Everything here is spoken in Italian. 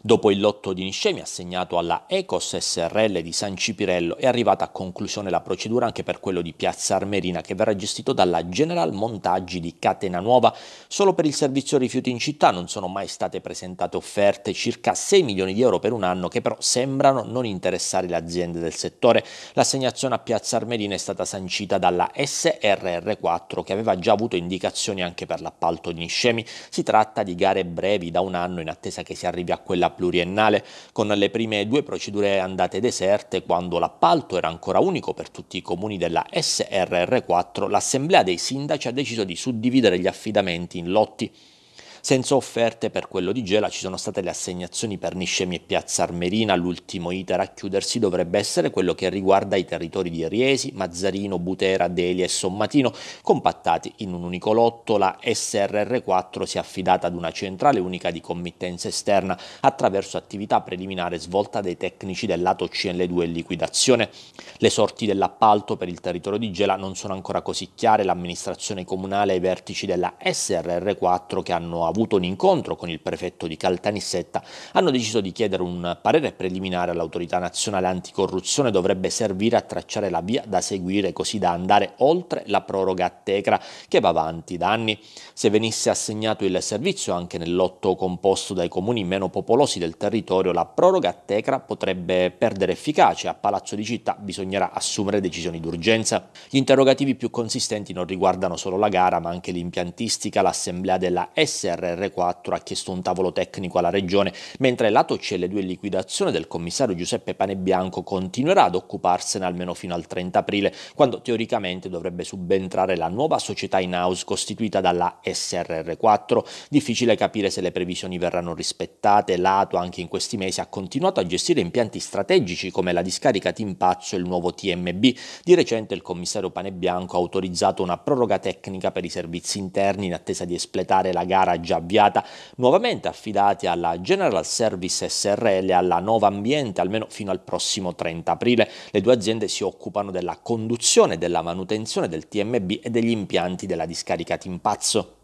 Dopo il lotto di Niscemi assegnato alla Ecos SRL di San Cipirello è arrivata a conclusione la procedura anche per quello di Piazza Armerina che verrà gestito dalla General Montaggi di Catena Nuova. Solo per il servizio rifiuti in città non sono mai state presentate offerte, circa 6 milioni di euro per un anno che però sembrano non interessare le aziende del settore. L'assegnazione a Piazza Armerina è stata sancita dalla SRR4 che aveva già avuto indicazioni anche per l'appalto di Niscemi. Si tratta di gare brevi da un anno in attesa che si arrivi a quella quella pluriennale, con le prime due procedure andate deserte quando l'appalto era ancora unico per tutti i comuni della SRR4, l'Assemblea dei Sindaci ha deciso di suddividere gli affidamenti in lotti. Senza offerte per quello di Gela ci sono state le assegnazioni per Niscemi e Piazza Armerina, l'ultimo iter a chiudersi dovrebbe essere quello che riguarda i territori di Riesi, Mazzarino, Butera, Delia e Sommatino, compattati in un unico lotto, la SRR4 si è affidata ad una centrale unica di committenza esterna attraverso attività preliminare svolta dai tecnici del lato CL2 in liquidazione. Le sorti dell'appalto per il territorio di Gela non sono ancora così chiare, l'amministrazione comunale ai vertici della SRR4 che hanno avuto avuto un incontro con il prefetto di Caltanissetta, hanno deciso di chiedere un parere preliminare all'autorità nazionale anticorruzione, dovrebbe servire a tracciare la via da seguire così da andare oltre la proroga a Tecra che va avanti da anni. Se venisse assegnato il servizio anche nel lotto composto dai comuni meno popolosi del territorio, la proroga a Tecra potrebbe perdere efficacia. A Palazzo di Città bisognerà assumere decisioni d'urgenza. Gli interrogativi più consistenti non riguardano solo la gara, ma anche l'impiantistica, l'assemblea della SR RR4 ha chiesto un tavolo tecnico alla regione, mentre lato CL2 liquidazione del commissario Giuseppe Panebianco continuerà ad occuparsene almeno fino al 30 aprile, quando teoricamente dovrebbe subentrare la nuova società in house costituita dalla SRR4. Difficile capire se le previsioni verranno rispettate, lato anche in questi mesi ha continuato a gestire impianti strategici come la discarica Timpazzo e il nuovo TMB. Di recente il commissario Panebianco ha autorizzato una proroga tecnica per i servizi interni in attesa di espletare la gara già già avviata, nuovamente affidati alla General Service SRL e alla Nova Ambiente almeno fino al prossimo 30 aprile. Le due aziende si occupano della conduzione, della manutenzione del TMB e degli impianti della discarica Timpazzo.